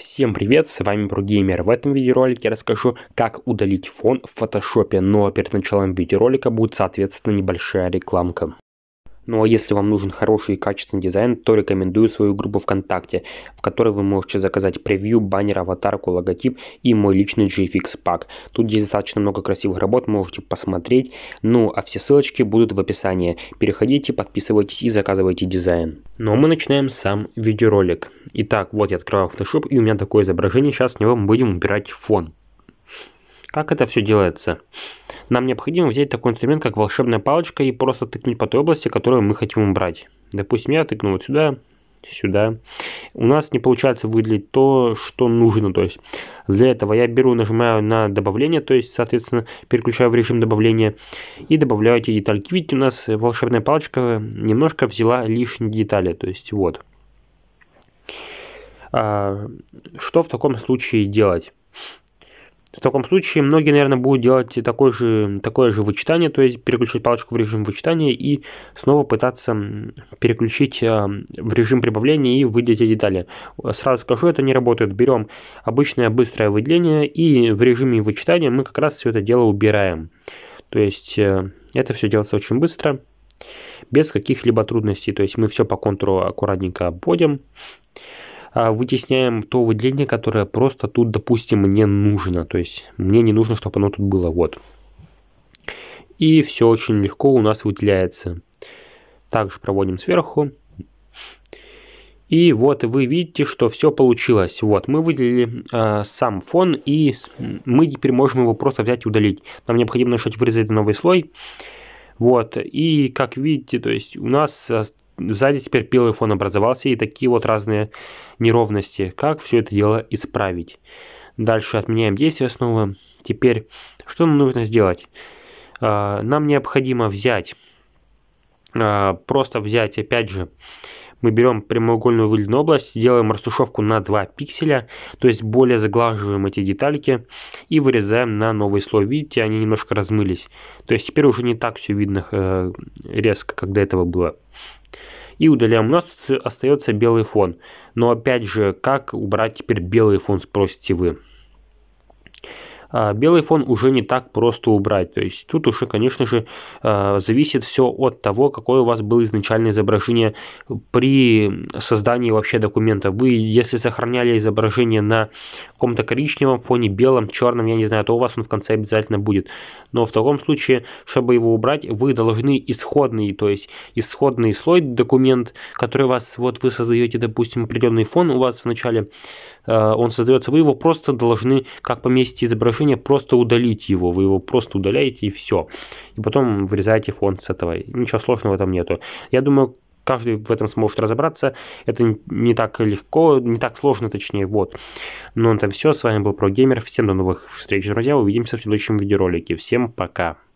Всем привет, с вами Бругеймер. В этом видеоролике я расскажу, как удалить фон в фотошопе, но перед началом видеоролика будет соответственно небольшая рекламка. Ну а если вам нужен хороший и качественный дизайн, то рекомендую свою группу ВКонтакте, в которой вы можете заказать превью, баннер, аватарку, логотип и мой личный GFX пак. Тут есть достаточно много красивых работ, можете посмотреть. Ну а все ссылочки будут в описании. Переходите, подписывайтесь и заказывайте дизайн. Ну а мы начинаем сам видеоролик. Итак, вот я открываю Photoshop и у меня такое изображение. Сейчас с него мы будем убирать фон. Как это все делается? Нам необходимо взять такой инструмент, как волшебная палочка, и просто тыкнуть по той области, которую мы хотим убрать. Допустим, я тыкну вот сюда, сюда. У нас не получается выделить то, что нужно. То есть для этого я беру, нажимаю на добавление, то есть, соответственно, переключаю в режим добавления и добавляю эти детальки. Видите, у нас волшебная палочка немножко взяла лишние детали. То есть вот. А, что в таком случае делать? В таком случае многие, наверное, будут делать такое же, такое же вычитание, то есть переключить палочку в режим вычитания и снова пытаться переключить а, в режим прибавления и выделить эти детали. Сразу скажу, это не работает. Берем обычное быстрое выделение и в режиме вычитания мы как раз все это дело убираем. То есть э, это все делается очень быстро, без каких-либо трудностей. То есть мы все по контуру аккуратненько обводим. А, вытесняем то выделение, которое просто тут, допустим, мне нужно. То есть мне не нужно, чтобы оно тут было. Вот. И все очень легко у нас выделяется. Также проводим сверху. И вот вы видите, что все получилось. Вот мы выделили э, сам фон, и мы теперь можем его просто взять и удалить. Нам необходимо начать вырезать новый слой. Вот, и как видите, то есть у нас а, Сзади теперь пилый фон образовался и такие вот разные неровности. Как все это дело исправить? Дальше отменяем действие снова. Теперь что нам нужно сделать? А, нам необходимо взять, а, просто взять опять же, мы берем прямоугольную выделенную область, делаем растушевку на 2 пикселя, то есть более заглаживаем эти детальки и вырезаем на новый слой. Видите, они немножко размылись. То есть теперь уже не так все видно э, резко, как до этого было и удаляем. У нас остается белый фон. Но опять же, как убрать теперь белый фон, спросите вы. А, белый фон уже не так просто убрать. То есть тут уже, конечно же, а, зависит все от того, какое у вас было изначальное изображение при создании вообще документа. Вы, если сохраняли изображение на каком-то коричневом фоне, белом, черном, я не знаю, то у вас он в конце обязательно будет. Но в таком случае, чтобы его убрать, вы должны исходный, то есть исходный слой документ, который у вас, вот вы создаете, допустим, определенный фон у вас вначале а, он создается, вы его просто должны, как поместить изображение решение просто удалить его. Вы его просто удаляете и все. И потом вырезаете фон с этого. Ничего сложного в этом нету. Я думаю, каждый в этом сможет разобраться. Это не так легко, не так сложно, точнее, вот. Ну, это все. С вами был ProGamer. Всем до новых встреч, друзья. Увидимся в следующем видеоролике. Всем пока.